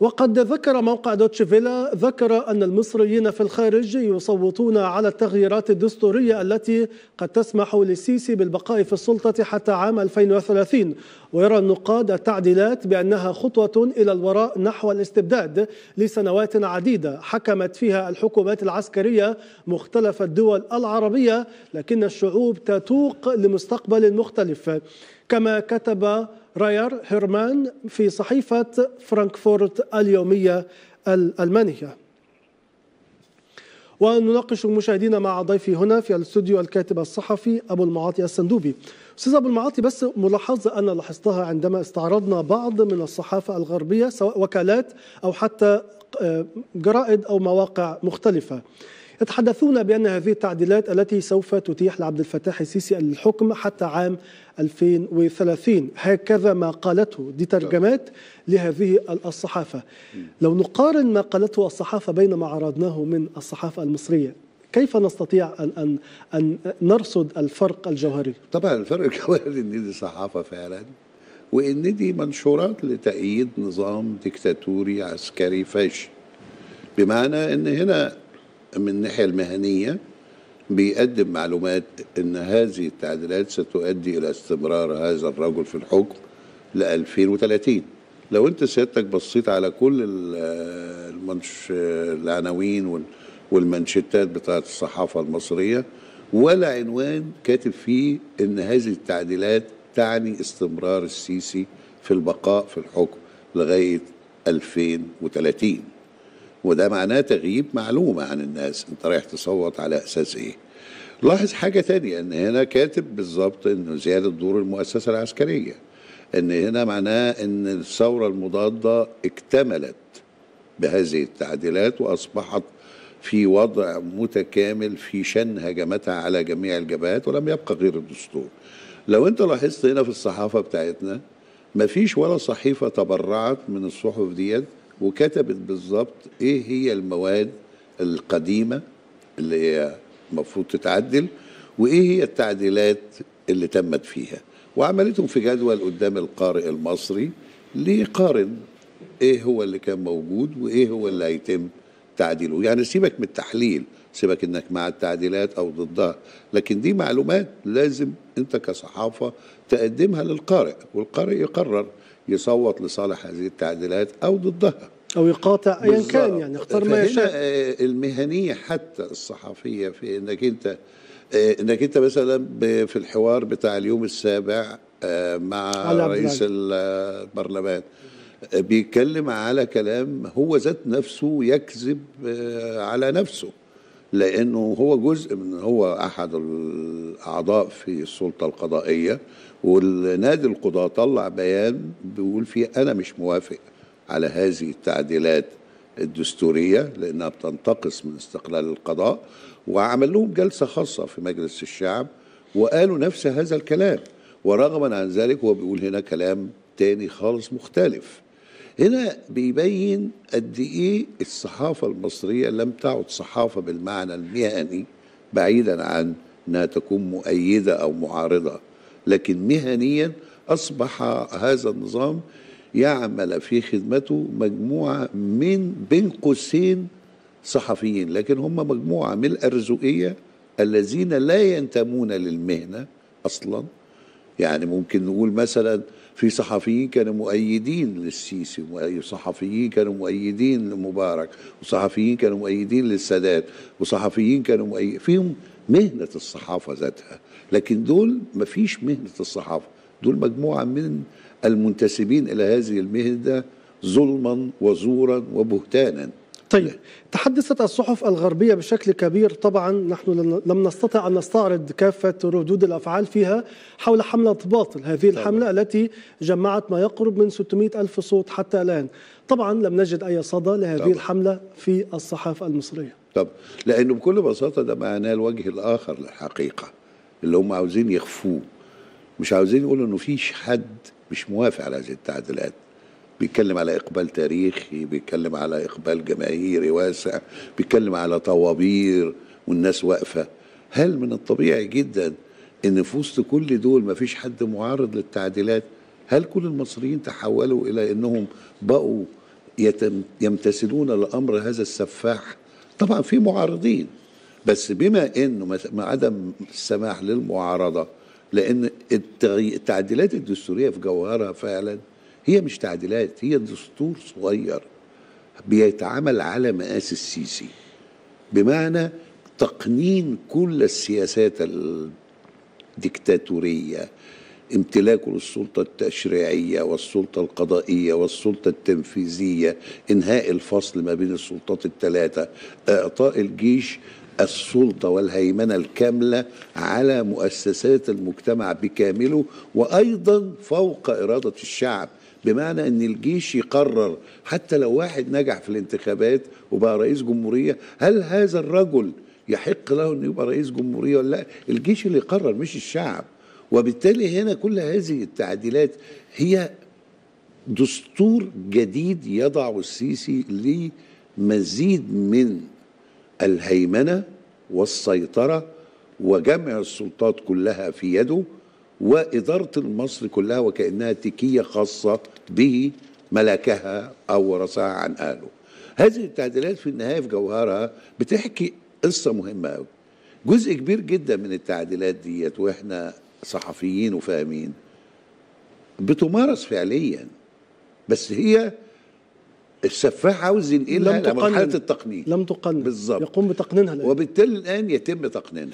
وقد ذكر موقع دوتش فيلا ذكر أن المصريين في الخارج يصوتون على التغييرات الدستورية التي قد تسمح للسيسي بالبقاء في السلطة حتى عام 2030 ويرى النقاد التعديلات بأنها خطوة إلى الوراء نحو الاستبداد لسنوات عديدة حكمت فيها الحكومات العسكرية مختلف الدول العربية لكن الشعوب تتوق لمستقبل مختلف كما كتب راير هيرمان في صحيفة فرانكفورت اليومية الألمانية ونناقش مشاهدينا مع ضيفي هنا في الاستوديو الكاتب الصحفي ابو المعاطي السندوبي. استاذ ابو المعاطي بس ملاحظه انا لاحظتها عندما استعرضنا بعض من الصحافه الغربيه سواء وكالات او حتى آه، جرائد او مواقع مختلفه. يتحدثون بأن هذه التعديلات التي سوف تتيح لعبد الفتاح السيسي الحكم حتى عام 2030 هكذا ما قالته دي ترجمات لهذه الصحافة لو نقارن ما قالته الصحافة بين ما عرضناه من الصحافة المصرية كيف نستطيع أن, أن, أن نرصد الفرق الجوهري؟ طبعا الفرق الجوهري أن دي صحافة فعلا وأن دي منشورات لتأييد نظام ديكتاتوري عسكري فاشل بمعنى أن هنا من الناحية المهنية بيقدم معلومات أن هذه التعديلات ستؤدي إلى استمرار هذا الرجل في الحكم ل 2030 لو أنت سيادتك بصيت على كل المنش العناوين والمنشتات بتاعة الصحافة المصرية ولا عنوان كاتب فيه أن هذه التعديلات تعني استمرار السيسي في البقاء في الحكم لغاية 2030 وده معناه تغييب معلومة عن الناس انت رايح تصوت على أساس ايه لاحظ حاجة تانية ان هنا كاتب بالظبط انه زيادة دور المؤسسة العسكرية ان هنا معناه ان الثورة المضادة اكتملت بهذه التعديلات واصبحت في وضع متكامل في شن هجمتها على جميع الجبهات ولم يبقى غير الدستور لو انت لاحظت هنا في الصحافة بتاعتنا مفيش ولا صحيفة تبرعت من الصحف ديت وكتبت بالظبط ايه هي المواد القديمه اللي هي المفروض تتعدل وايه هي التعديلات اللي تمت فيها وعملتهم في جدول قدام القارئ المصري ليقارن ايه هو اللي كان موجود وايه هو اللي هيتم تعديله يعني سيبك من التحليل سيبك انك مع التعديلات او ضدها لكن دي معلومات لازم انت كصحافه تقدمها للقارئ والقارئ يقرر يصوت لصالح هذه التعديلات او ضدها او يقاطع ايا كان يعني اختار ما يشاء آه، المهنيه حتى الصحفيه في انك انت آه، انك انت مثلا في الحوار بتاع اليوم السابع آه، مع رئيس البرلمان بيتكلم على كلام هو ذات نفسه يكذب على نفسه لانه هو جزء من هو احد الاعضاء في السلطه القضائيه والنادي القضاه طلع بيان بيقول فيه انا مش موافق على هذه التعديلات الدستوريه لانها بتنتقص من استقلال القضاء وعمل لهم جلسه خاصه في مجلس الشعب وقالوا نفس هذا الكلام ورغما عن ذلك هو بيقول هنا كلام تاني خالص مختلف هنا بيبين قد ايه الصحافه المصريه لم تعد صحافه بالمعنى المهني بعيدا عن انها تكون مؤيده او معارضه لكن مهنيا اصبح هذا النظام يعمل في خدمته مجموعه من بين قوسين صحفيين لكن هم مجموعه من الارزوقيه الذين لا ينتمون للمهنه اصلا يعني ممكن نقول مثلا في صحفيين كانوا مؤيدين للسيسي وصحفيين كانوا مؤيدين لمبارك وصحفيين كانوا مؤيدين للسادات وصحفيين كانوا مؤيدين فيهم مهنة الصحافة ذاتها لكن دول ما فيش مهنة الصحافة دول مجموعة من المنتسبين إلى هذه المهنة ظلما وزورا وبهتانا طيب تحدثت الصحف الغربية بشكل كبير طبعا نحن لم نستطع أن نستعرض كافة ردود الأفعال فيها حول حملة باطل هذه الحملة التي جمعت ما يقرب من 600 ألف صوت حتى الآن طبعا لم نجد أي صدى لهذه طبعا. الحملة في الصحافة المصرية طب لأنه بكل بساطة ده معناه الوجه الآخر للحقيقة اللي هم عاوزين يخفوه مش عاوزين يقولوا انه فيش حد مش موافق على هذه التعديلات بيتكلم على إقبال تاريخي بيتكلم على إقبال جماهيري واسع بيتكلم على طوابير والناس واقفة هل من الطبيعي جدا ان في وسط كل دول ما فيش حد معارض للتعديلات هل كل المصريين تحولوا الى انهم بقوا يمتثلون لامر هذا السفاح طبعا في معارضين بس بما انه ما عدم السماح للمعارضه لان التعديلات الدستوريه في جوهرها فعلا هي مش تعديلات هي دستور صغير بيتعامل على مقاس السيسي بمعنى تقنين كل السياسات الدكتاتوريه امتلاكه للسلطة التشريعية والسلطة القضائية والسلطة التنفيذية إنهاء الفصل ما بين السلطات الثلاثة إعطاء الجيش السلطة والهيمنة الكاملة على مؤسسات المجتمع بكامله وأيضا فوق إرادة الشعب بمعنى ان الجيش يقرر حتى لو واحد نجح في الانتخابات وبقى رئيس جمهوريه هل هذا الرجل يحق له انه يبقى رئيس جمهوريه ولا لا الجيش اللي يقرر مش الشعب وبالتالي هنا كل هذه التعديلات هي دستور جديد يضعه السيسي لمزيد من الهيمنه والسيطره وجمع السلطات كلها في يده وإدارة مصر كلها وكأنها تكية خاصة به ملكها أو ورثها عن أهله هذه التعديلات في النهاية في جوهرها بتحكي قصة مهمة أوي جزء كبير جدا من التعديلات ديت وإحنا صحفيين وفاهمين بتمارس فعليا بس هي السفاح عاوز ينقلها لمرحله التقنين لم تقنن بالظبط يقوم بتقنينها وبالتالي الان يتم تقنينها